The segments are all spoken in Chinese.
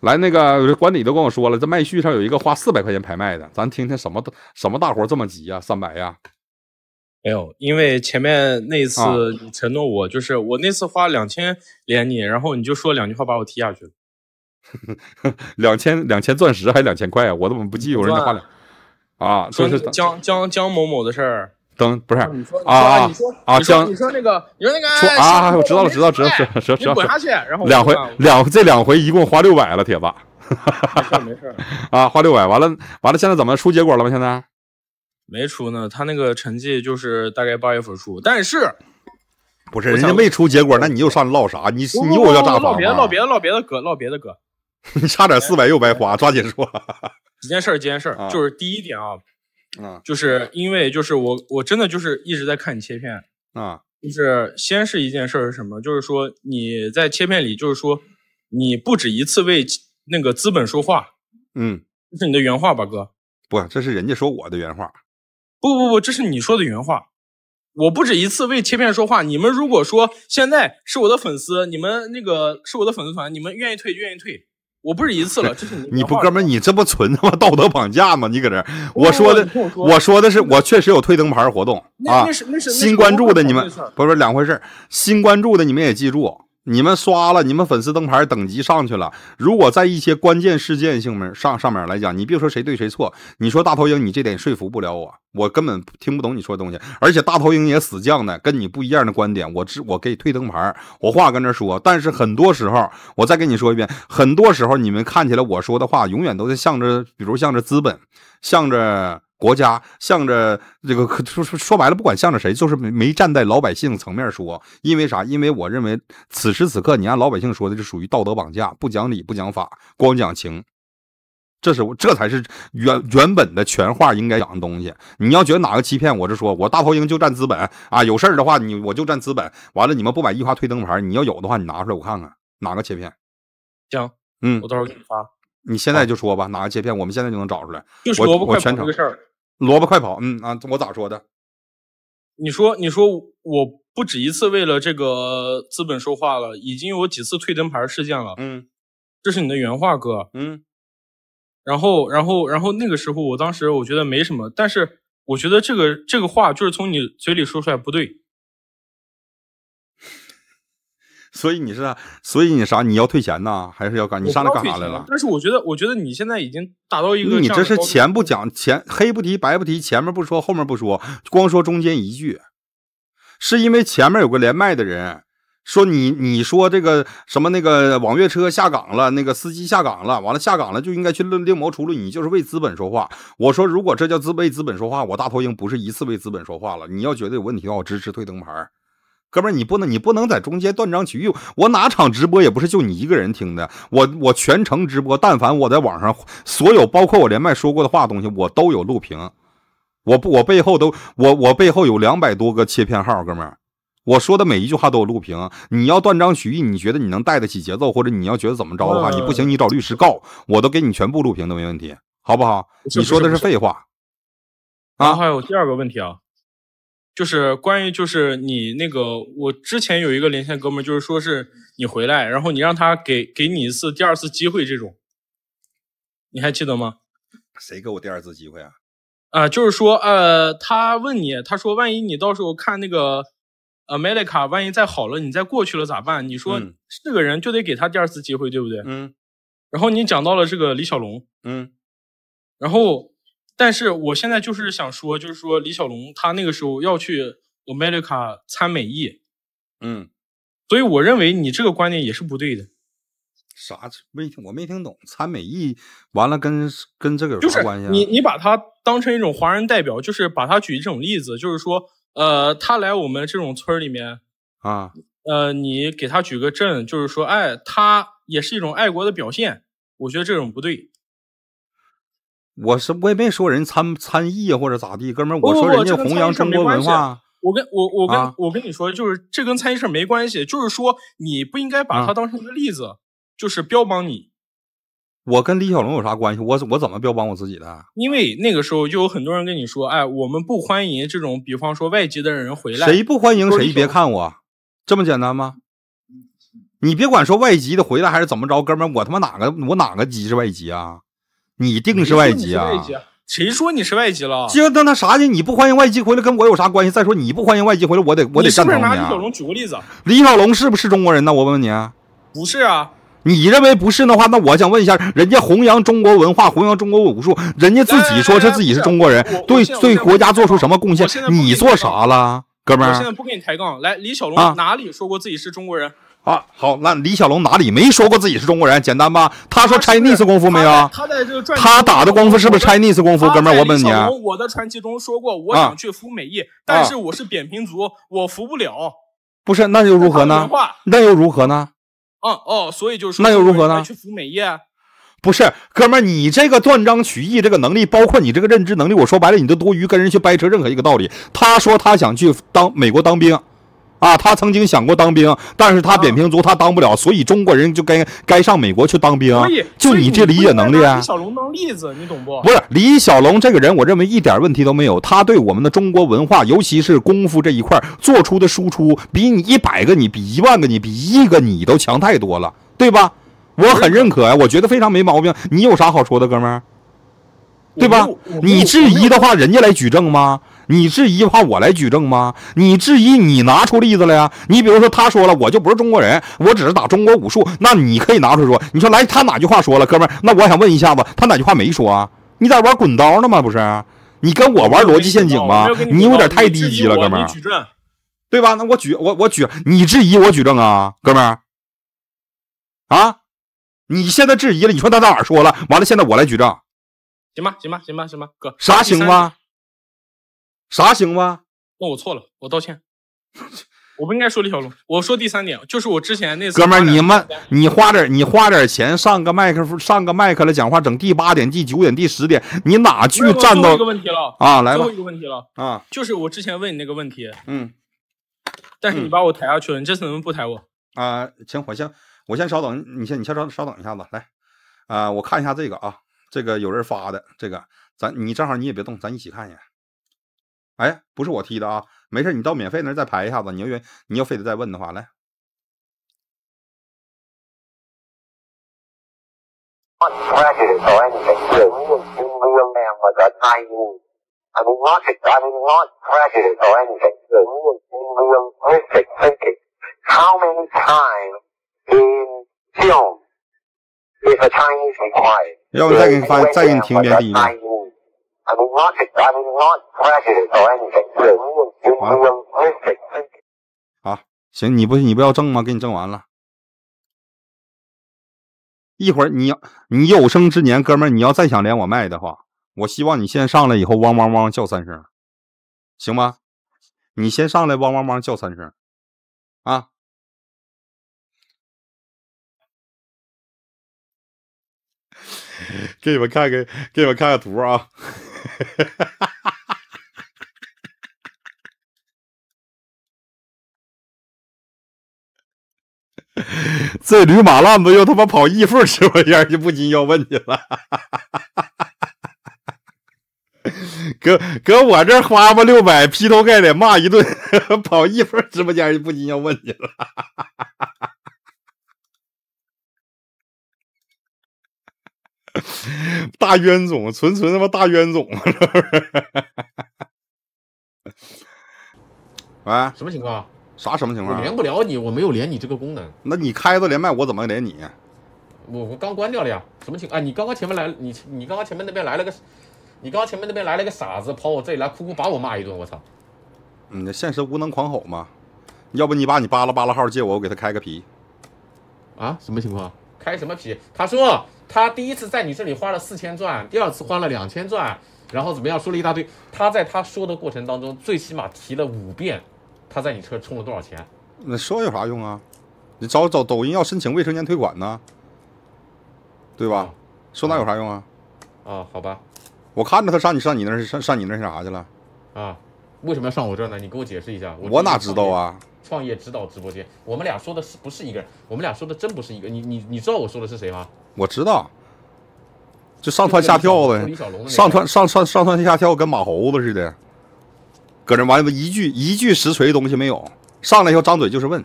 来，那个管理都跟我说了，这麦序上有一个花四百块钱拍卖的，咱听听什么什么大活这么急啊？三百呀？没有，因为前面那一次你承诺我，就是我那次花两千连你，然后你就说两句话把我踢下去了。两千两千钻石还是两千块啊？我怎么不记？我人家花两啊，就是江江江某某的事儿。等不是啊啊啊！将你说那个你说那个啊！我知道了，知道知道，知道知道。你滚去！然后两回两，这两回一共花六百了，铁子。没事。啊，花六百完了，完了，现在怎么出结果了吗？现在没出呢。他那个成绩就是大概八月份出，但是不是人家没出结果？那你又上唠啥？你你我我唠别的，唠别的唠别的哥唠别的哥，你差点四百又白花，抓紧说。几件事，几件事，就是第一点啊。嗯，就是因为就是我，我真的就是一直在看你切片啊。就是先是一件事儿是什么，就是说你在切片里，就是说你不止一次为那个资本说话。嗯，这是你的原话吧，哥。不，这是人家说我的原话。不不不，这是你说的原话。我不止一次为切片说话。你们如果说现在是我的粉丝，你们那个是我的粉丝团，你们愿意退，就愿意退。我不是一次了，这是你不哥们，你这不纯他妈道德绑架吗？你搁这我说的，我说的是我确实有退灯牌活动啊，新关注的你们，不是两回事新关注的你们也记住。你们刷了，你们粉丝灯牌等级上去了。如果在一些关键事件性门上上面来讲，你别说谁对谁错，你说大头鹰，你这点说服不了我，我根本听不懂你说的东西。而且大头鹰也死犟的，跟你不一样的观点，我只我可以退灯牌。我话跟这说，但是很多时候，我再跟你说一遍，很多时候你们看起来我说的话永远都在向着，比如向着资本，向着。国家向着这个说说说白了，不管向着谁，就是没没站在老百姓层面说。因为啥？因为我认为此时此刻你按老百姓说的，是属于道德绑架，不讲理、不讲法，光讲情。这是我这才是原原本的全话应该讲的东西。你要觉得哪个欺骗，我就说我大炮鹰就占资本啊。有事儿的话，你我就占资本。完了，你们不买一花推灯牌，你要有的话，你拿出来我看看哪个切片。行，嗯，我到时候给你发。你现在就说吧，哪个切片？我们现在就能找出来。就是萝卜快跑这个事儿，萝卜快跑。嗯啊，我咋说的？你说，你说，我不止一次为了这个资本说话了，已经有几次退灯牌事件了。嗯，这是你的原话，哥。嗯。然后，然后，然后那个时候，我当时我觉得没什么，但是我觉得这个这个话就是从你嘴里说出来不对。所以你是，所以你啥？你要退钱呢，还是要干？你上来干啥来了？但是我觉得，我觉得你现在已经达到一个。你这是钱不讲，钱黑不提，白不提，前面不说，后面不说，光说中间一句，是因为前面有个连麦的人说你，你说这个什么那个网约车下岗了，那个司机下岗了，完了下岗了就应该去另谋出路，你就是为资本说话。我说如果这叫资为资本说话，我大头鹰不是一次为资本说话了。你要觉得有问题，的话，我支持退灯牌。哥们儿，你不能，你不能在中间断章取义。我哪场直播也不是就你一个人听的，我我全程直播。但凡我在网上所有，包括我连麦说过的话东西，我都有录屏。我不，我背后都，我我背后有两百多个切片号，哥们儿，我说的每一句话都有录屏。你要断章取义，你觉得你能带得起节奏，或者你要觉得怎么着的话，你不行，你找律师告，我都给你全部录屏都没问题，好不好？你说的是废话啊！还有第二个问题啊。就是关于就是你那个，我之前有一个连线哥们，就是说是你回来，然后你让他给给你一次第二次机会这种，你还记得吗？谁给我第二次机会啊？啊，就是说呃，他问你，他说万一你到时候看那个 America，万一再好了，你再过去了咋办？你说是个人就得给他第二次机会，对不对？嗯。然后你讲到了这个李小龙，嗯，然后。但是我现在就是想说，就是说李小龙他那个时候要去 America 参美意，嗯，所以我认为你这个观点也是不对的。啥？没听？我没听懂。参美意，完了跟跟这个有啥关系？你你把他当成一种华人代表，就是把他举这种例子，就是说，呃，他来我们这种村里面啊，呃，你给他举个证，就是说，哎，他也是一种爱国的表现。我觉得这种不对。我是我也没说人参参议或者咋地，哥们儿，我说人家弘扬中国文化。我跟我我跟我跟你说，就是这跟参议事没关系。就是说，你不应该把他当成一个例子，就是标榜你。我跟李小龙有啥关系？我我怎么标榜我自己的？因为那个时候就有很多人跟你说，哎，我们不欢迎这种，比方说外籍的人回来。谁不欢迎谁？别看我，这么简单吗？你别管说外籍的回来还是怎么着，哥们儿，我他妈哪个我哪个籍是外籍啊？你定是外籍啊？谁说你是外籍了？就那那他啥呢？你不欢迎外籍回来，跟我有啥关系？再说你不欢迎外籍回来，我得我得站你啊！你是不是拿李小龙举个例子？李小龙是不是中国人呢？我问问你，不是啊？你认为不是的话，那我想问一下，人家弘扬中国文化，弘扬中国武术，人家自己说是自己是中国人，对对国家做出什么贡献？你做啥了，哥们儿？我现在不跟你抬杠，来，李小龙哪里说过自己是中国人？啊，好，那李小龙哪里没说过自己是中国人？简单吧？他说 c h i n e s e 功夫没有啊？他打的功夫是不是 chinese 功夫？哥们儿，我问你，我的传奇中说过，我想去服美役。但是我是扁平足，我服不了。不是，那又如何呢？那又如何呢？嗯，哦，所以就是那又如何呢？去服美役？不是，哥们儿，你这个断章取义这个能力，包括你这个认知能力，我说白了，你都多余跟人去掰扯任何一个道理。他说他想去当美国当兵。啊，他曾经想过当兵，但是他扁平足，他当不了，所以中国人就该该上美国去当兵。就你这理解能力，啊？李小龙当例子，你懂不？不是李小龙这个人，我认为一点问题都没有。他对我们的中国文化，尤其是功夫这一块做出的输出，比你一百个你，比一万个你，比亿个你都强太多了，对吧？我很认可啊，我觉得非常没毛病。你有啥好说的，哥们儿？对吧？你质疑的话，人家来举证吗？你质疑怕我来举证吗？你质疑你拿出例子来呀！你比如说他说了，我就不是中国人，我只是打中国武术，那你可以拿出来说，你说来他哪句话说了，哥们儿？那我想问一下子，他哪句话没说啊？你在玩滚刀呢吗？不是，你跟我玩逻辑陷阱吗？你有点太低级了，哥们儿。对吧？那我举我我举，你质疑我举证啊，哥们儿。啊，你现在质疑，了，你说他在哪说了？完了，现在我来举证。行吧，行吧，行吧，行吧，哥，啥行吗？啥行吗？那我错了，我道歉，我不应该说李小龙。我说第三点，就是我之前那次。哥们儿，你们，你花点，你花点钱上个麦克上个麦克来讲话，整第八点、第九点、第十点，你哪句站到？啊，来吧。最后一个问题了啊，就是我之前问你那个问题。嗯，但是你把我抬下去了，你这次能不能不抬我？啊，行，我先，我先稍等，你先，你先稍稍等一下子，来，啊，我看一下这个啊，这个有人发的，这个咱你正好你也别动，咱一起看一眼。哎，不是我踢的啊，没事，你到免费那儿再排一下子，你要愿，你要非得再问的话，来。要不再给你发，再给你听一遍第一。快好，你行，你不你不要挣吗？给你挣完了。一会儿你要你有生之年，哥们儿，你要再想连我麦的话，我希望你先上来以后，汪汪汪叫三声，行吗？你先上来汪汪汪叫三声，啊！给你们看看，给你们看个图啊。这驴马烂子又他妈跑义父直播间，就不禁要问去了。搁搁我这花吧六百，劈头盖脸骂一顿，跑义父直播间就不禁要问去了。大冤种，纯纯他妈大冤种！喂，什么情况？啥什么情况？我连不了你，我没有连你这个功能。那你开着连麦，我怎么连你？我我刚关掉了呀。什么情？哎，你刚刚前面来，你你刚刚前面那边来了个，你刚刚前面那边来了个傻子，跑我这里来，哭哭把我骂一顿。我操！你现实无能狂吼吗？要不你把你扒拉扒拉号借我，我给他开个皮。啊？什么情况？开什么皮？他说他第一次在你这里花了四千钻，第二次花了两千钻，然后怎么样？说了一大堆。他在他说的过程当中，最起码提了五遍。他在你车充了多少钱？那说有啥用啊？你找找抖音要申请未成年退款呢，对吧？说那有啥用啊？啊，好吧。我看着他上你上你那上上你那干啥去了？啊，为什么要上我这呢？你给我解释一下。我我哪知道啊？创业指导直播间，我们俩说的是不是一个人？我们俩说的真不是一个。你你你知道我说的是谁吗？我知道。就上蹿下跳呗，上蹿上上上蹿下跳，跟马猴子似的。搁这完一句一句实锤的东西没有，上来以后张嘴就是问，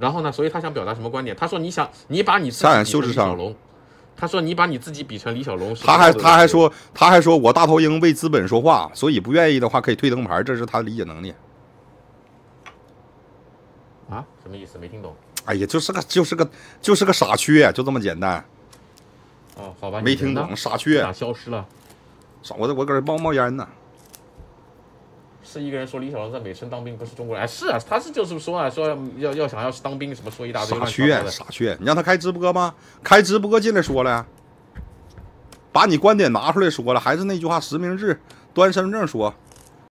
然后呢？所以他想表达什么观点？他说你想你把你，自己比智商。李小龙，他说你把你自己比成李小龙。他还他还说他还说我大头鹰为资本说话，所以不愿意的话可以退灯牌，这是他的理解能力。啊？什么意思？没听懂。哎呀，就是个就是个就是个傻缺，就这么简单。哦，好吧，没听懂傻缺。消失了。少我这我搁这冒冒烟呢。是一个人说李小龙在美村当兵，不是中国人。哎，是啊，他是就是说啊，说要要想要当兵什么说一大堆。傻缺，傻缺！你让他开直播吗？开直播进来说了，把你观点拿出来说了，还是那句话，实名制，端身份证说。